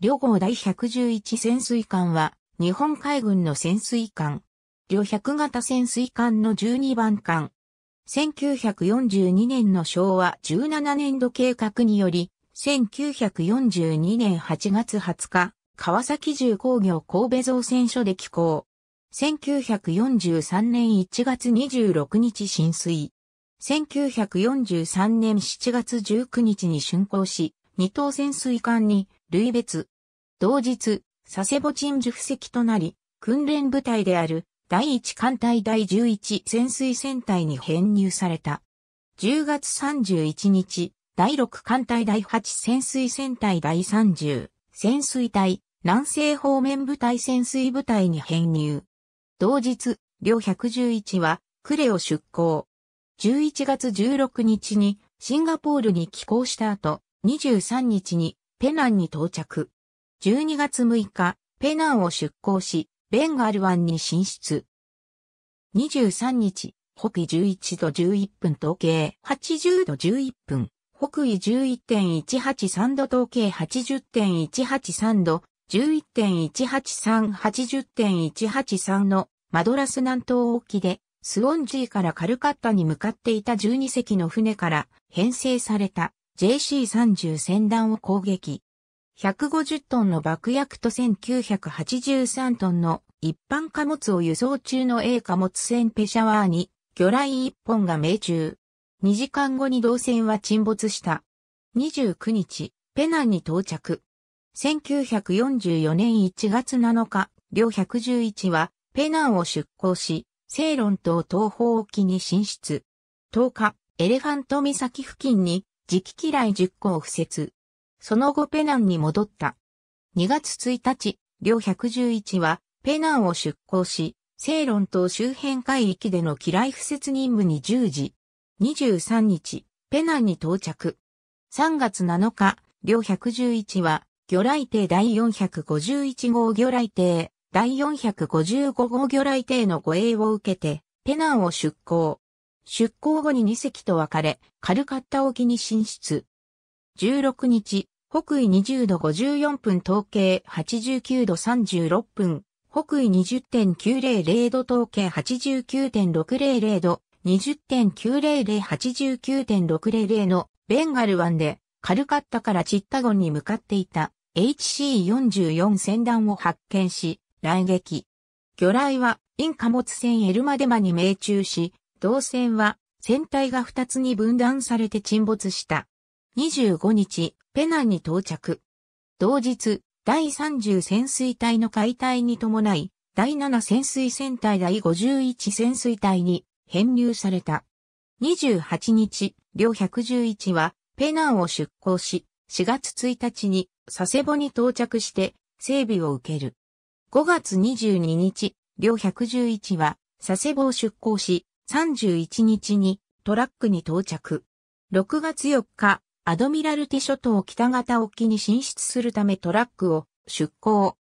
旅号第111潜水艦は、日本海軍の潜水艦。旅100型潜水艦の12番艦。1942年の昭和17年度計画により、1942年8月20日、川崎重工業神戸造船所で寄港。1943年1月26日浸水。1943年7月19日に竣工し、二等潜水艦に、類別、同日、佐世保鎮守布石となり、訓練部隊である第1艦隊第11潜水船隊に編入された。10月31日、第6艦隊第8潜水船隊第30潜水隊南西方面部隊潜水部隊に編入。同日、両111はクレを出港。11月16日にシンガポールに寄港した後、23日にペナンに到着。12月6日、ペナンを出港し、ベンガル湾に進出。23日、北緯11度11分東計80度11分、北緯11.183度東計80.183度、11.18380.183のマドラス南東沖で、スウォンジーからカルカッタに向かっていた12隻の船から編成された JC30 船団を攻撃。150トンの爆薬と1983トンの一般貨物を輸送中の A 貨物船ペシャワーに魚雷1本が命中。2時間後に同船は沈没した。29日、ペナンに到着。1944年1月7日、両111はペナンを出港し、セイロン島東方沖に進出。10日、エレファント岬付近に、磁気機雷10個を付設。その後ペナンに戻った。2月1日、両111はペナンを出港し、セイロン島周辺海域での機雷不設任務に従事。23日、ペナンに到着。3月7日、両111は、魚雷艇第451号魚雷艇、第455号魚雷艇の護衛を受けて、ペナンを出港。出港後に2隻と分かれ、カルカッタ沖に進出。16日、北緯20度54分統計89度36分、北緯20.900度統計89.600度、20.90089.600のベンガル湾でカルカッタからチッタゴンに向かっていた HC44 船団を発見し、来撃。魚雷はイン貨物船エルマデマに命中し、同船は船体が2つに分断されて沈没した。25日、ペナンに到着。同日、第30潜水隊の解体に伴い、第7潜水船隊第51潜水隊に編入された。28日、両111は、ペナンを出港し、4月1日に佐世保に到着して整備を受ける。5月22日、両111は佐世保を出港し、31日にトラックに到着。6月4日、アドミラルティ諸島北方沖に進出するためトラックを出港。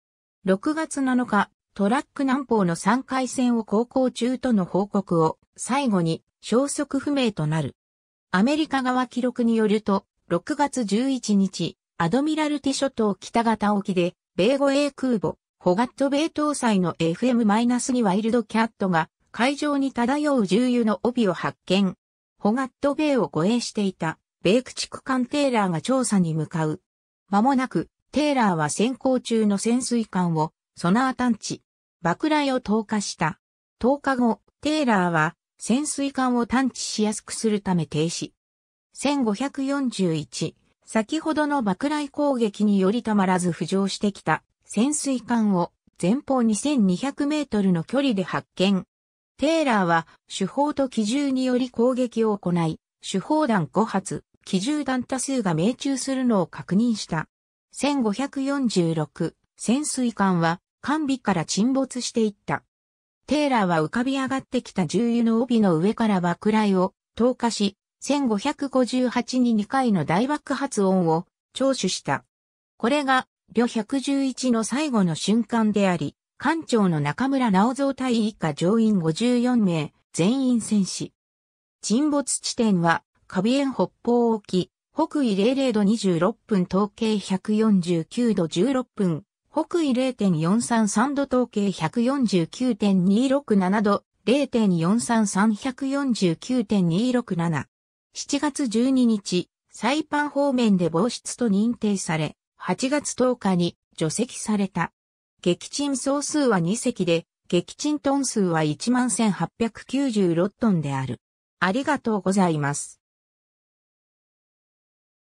6月7日、トラック南方の3回戦を航行中との報告を最後に消息不明となる。アメリカ側記録によると、6月11日、アドミラルティ諸島北方沖で、米護衛空母、ホガット米搭載の FM-2 ワイルドキャットが海上に漂う重油の帯を発見。ホガット米を護衛していた米駆逐艦テーラーが調査に向かう。間もなく、テーラーは先行中の潜水艦を、ソナー探知。爆雷を投下した。10日後、テーラーは、潜水艦を探知しやすくするため停止。1541、先ほどの爆雷攻撃によりたまらず浮上してきた潜水艦を前方2200メートルの距離で発見。テーラーは手法と機銃により攻撃を行い、手法弾5発、機銃弾多数が命中するのを確認した。1546、潜水艦は、艦尾から沈没していった。テーラーは浮かび上がってきた重油の帯の上から爆雷を投下し、1558に2回の大爆発音を聴取した。これが、旅111の最後の瞬間であり、艦長の中村直蔵隊以下乗員54名、全員戦死。沈没地点はカビエン北方沖、北緯00度26分統計149度16分、北緯0.433度統計149.267度、0.433149.267。7月12日、サイパン方面で防湿と認定され、8月10日に除籍された。撃沈総数は2隻で、撃沈トン数は11,896トンである。ありがとうございます。